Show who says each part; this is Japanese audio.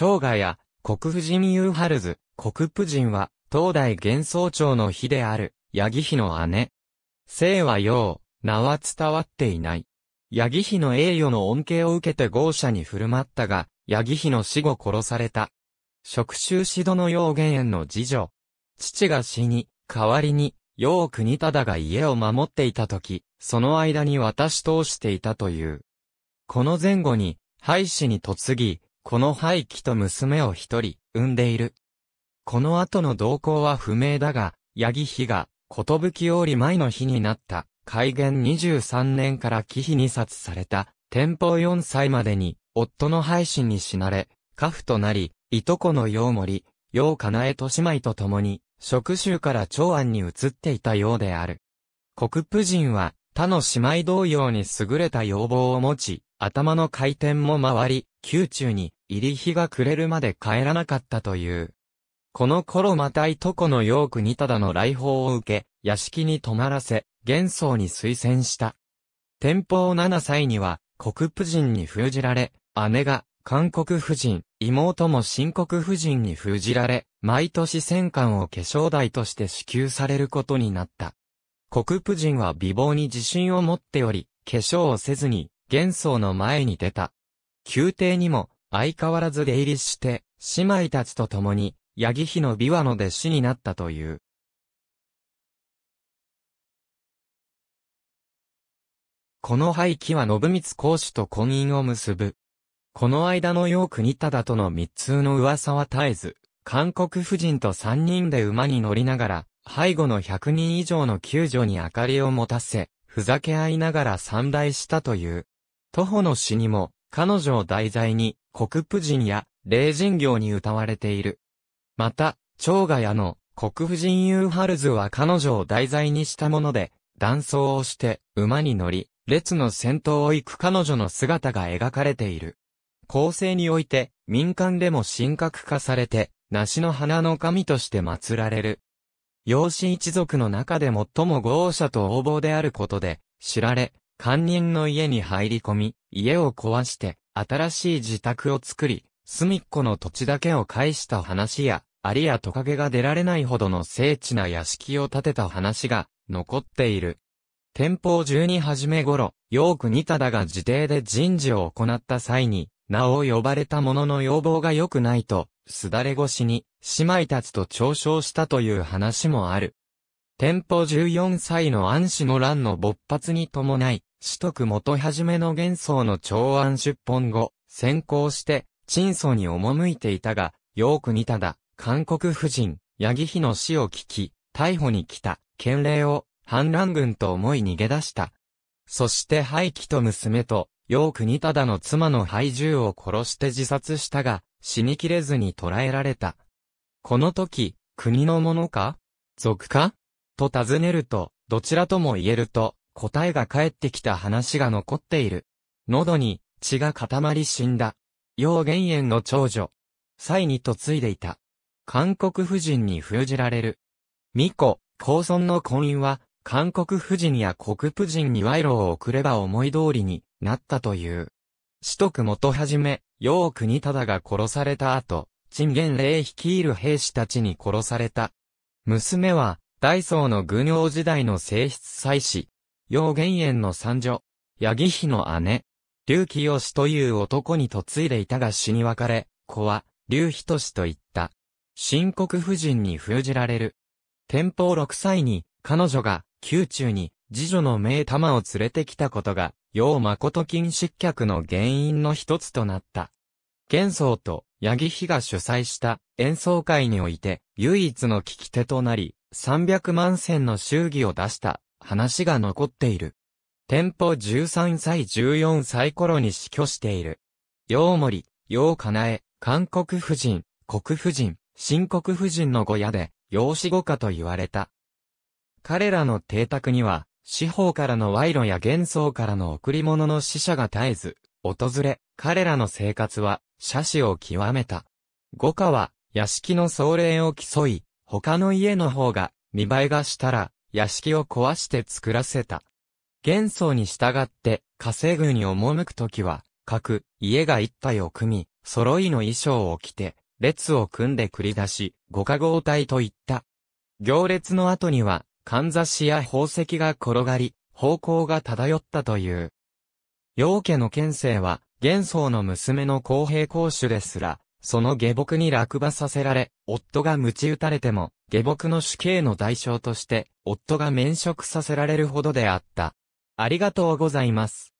Speaker 1: 長河や、国府人ユーハルズ、国府人は、東大幻想長の妃である、八木妃の姉。姓は陽、名は伝わっていない。八木妃の栄誉の恩恵を受けて豪奢に振る舞ったが、八木妃の死後殺された。職衆指導の陽原園の次女。父が死に、代わりに、陽国忠が家を守っていた時、その間に私通していたという。この前後に、廃止に嫁ぎ、この廃棄と娘を一人、産んでいる。この後の動向は不明だが、八木比が、ことぶき折り前の日になった、開元23年から忌避に殺された、天保4歳までに、夫の廃止に死なれ、家父となり、いとこの陽森、陽かなえと姉妹と共に、職州から長安に移っていたようである。国婦人は、他の姉妹同様に優れた要望を持ち、頭の回転も回り、宮中に、入り日が暮れるまで帰らなかったという。この頃またいとこのヨークにただの来訪を受け、屋敷に泊まらせ、幻想に推薦した。天保7歳には、国婦人に封じられ、姉が、韓国夫人、妹も新国夫人に封じられ、毎年戦艦を化粧台として支給されることになった。国婦人は美貌に自信を持っており、化粧をせずに、幻想の前に出た。宮廷にも、相変わらず出入りして、姉妹たちと共に、八木妃の琵琶の弟子になったという。この廃棄は信光公主と婚姻を結ぶ。この間のよう国忠との密通の噂は絶えず、韓国夫人と三人で馬に乗りながら、背後の百人以上の救助に明かりを持たせ、ふざけ合いながら散来したという。徒歩の死にも、彼女を題材に、国婦人や、霊人行に歌われている。また、長賀屋の、国婦人ユーハルズは彼女を題材にしたもので、断層をして、馬に乗り、列の先頭を行く彼女の姿が描かれている。構成において、民間でも神格化されて、梨の花の神として祀られる。養子一族の中で最も豪奢と横暴であることで、知られ、官人の家に入り込み、家を壊して、新しい自宅を作り、隅っこの土地だけを返した話や、アリやトカゲが出られないほどの精緻な屋敷を建てた話が残っている。天保十二はじめ頃、ヨークタダが自邸で人事を行った際に、名を呼ばれた者の要望が良くないと、すだれ越しに、姉妹たちと嘲笑したという話もある。天保十四歳の安氏の乱の勃発に伴い、四徳元はじめの元宗の長安出奔後、先行して、陳祖に赴いていたが、よく似ただ、韓国夫人、八木妃の死を聞き、逮捕に来た、県令を、反乱軍と思い逃げ出した。そして廃棄と娘と、よく似ただの妻の廃獣を殺して自殺したが、死にきれずに捕らえられた。この時、国のものか族かと尋ねると、どちらとも言えると、答えが返ってきた話が残っている。喉に血が固まり死んだ。楊元炎の長女。歳に嫁いでいた。韓国夫人に封じられる。巫女、高尊の婚姻は、韓国夫人や国夫人に賄賂を送れば思い通りになったという。四徳元はじめ、楊国忠が殺された後、陳元礼率いる兵士たちに殺された。娘は、大宋の軍用時代の正室祭祀。陽玄園の三女、八木妃の姉、竜清氏という男に嫁いでいたが死に別れ、子は、竜人氏と言った。新国夫人に封じられる。天保六歳に、彼女が、宮中に、次女の名玉を連れてきたことが、陽誠金失脚の原因の一つとなった。玄宗と、八木妃が主催した演奏会において、唯一の聞き手となり、300万戦の祝儀を出した話が残っている。天保13歳14歳頃に死去している。陽森、陽かなえ、韓国夫人、国夫人、新国夫人の小屋で、養子御家と言われた。彼らの邸宅には、司法からの賄賂や幻想からの贈り物の死者が絶えず、訪れ、彼らの生活は、写子を極めた。御家は、屋敷の総霊を競い、他の家の方が、見栄えがしたら、屋敷を壊して作らせた。幻想に従って、火星軍に赴くときは、各、家が一体を組み、揃いの衣装を着て、列を組んで繰り出し、五加合体と言った。行列の後には、かんざしや宝石が転がり、方向が漂ったという。陽家の県政は、幻想の娘の公平公主ですら、その下僕に落馬させられ、夫が鞭打たれても、下僕の死刑の代償として、夫が免職させられるほどであった。ありがとうございます。